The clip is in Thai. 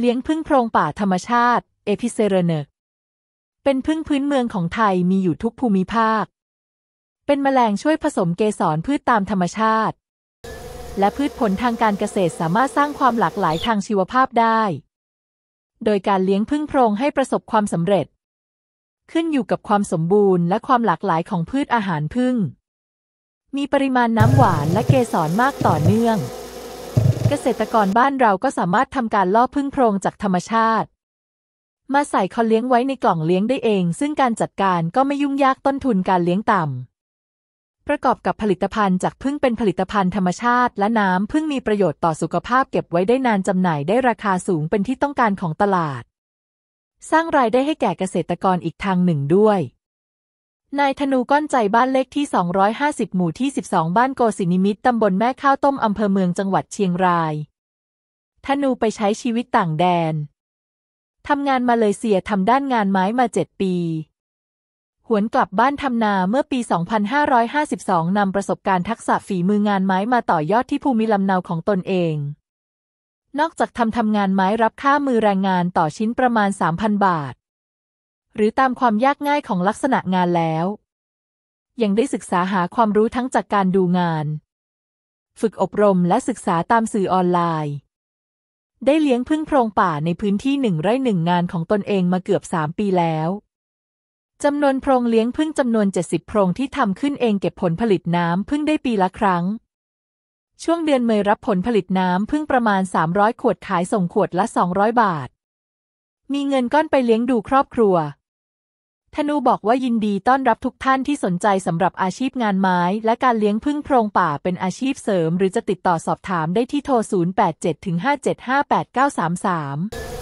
เลี้ยงพึ่งโพรงป่าธรรมชาติเอพิเซเรเนกเป็นพึ่งพื้นเมืองของไทยมีอยู่ทุกภูมิภาค เป็นแมลงช่วยผสมเกสรพืชตามธรรมชาติ และพืชผลทางการเกษตรสามารถสร้างความหลากหลายทางชีวภาพได้ โดยการเลี้ยงพึ่งโพรงให้ประสบความสำเร็จ ขึ้นอยู่กับความสมบูรณ์และความหลากหลายของพืชอาหารพึ่งมีปริมาณน้ำหวานและเกสรมากต่อเนื่องเกษตรกรบ้านเราก็สามารถทำการล่อพึ่งโพรงจากธรรมชาติ มาใส่คอาเลี้ยงไว้ในกล่องเลี้ยงได้เอง ซึ่งการจัดการก็ไม่ยุ่งยากต้นทุนการเลี้ยงต่ำประกอบกับผลิตภัณฑ์จากพึ่งเป็นผลิตภัณฑ์ธรรมชาติและน้ำพึ่งมีประโยชน์ต่อสุขภาพเก็บไว้ได้นานจำหน่ายได้ราคาสูงเป็นที่ต้องการของตลาด สร้างรายได้ให้แก่เกษตรกรอีกทางหนึ่งด้วยนายธนูก้อนใจบ้านเลขที่ 250 หมู่ที่ 12 บ้านโกสินิมิตตำบลแม่ข้าวต้มอำเภอเมืองจังหวัดเชียงราย ธนูไปใช้ชีวิตต่างแดน ทำงานมาเลเซีย ทำด้านงานไม้มาเจ็ดปี หวนกลับบ้านทำนาเมื่อปี 2552 นำประสบการณ์ทักษะฝีมืองานไม้มาต่อยอดที่ภูมิลำเนาของตนเอง นอกจากทำทำงานไม้รับค่ามือแรงงานต่อชิ้นประมาณ3,000บาทหรือตามความยากง่ายของลักษณะงานแล้ว ยังได้ศึกษาหาความรู้ทั้งจาก การดูงาน ฝึกอบรมและศึกษาตามสื่อออนไลน์ ได้เลี้ยงพึ่งโพรงป่า ในพื้นที่หนึ่งไร่หนึ่งงานของตนเองมาเกือบสามปีแล้วจำนวนโพรงเลี้ยงพึ่งจำนวนเจ็ดสิบโพรงที่ทำขึ้นเองเก็บผลผลิตน้ำพึ่งได้ปีละครั้ง ช่วงเดือนเมยรับผลผลิตน้ำพึ่งประมาณสามร้อยขวดขายส่งขวดละสองร้อยบาท มีเงินก้อนไปเลี้ยงดูครอบครัวธนูบอกว่ายินดีต้อนรับทุกท่านที่สนใจสำหรับอาชีพงานไม้และการเลี้ยงพึ่งโพรงป่าเป็นอาชีพเสริมหรือจะติดต่อสอบถามได้ที่โทร 0875758933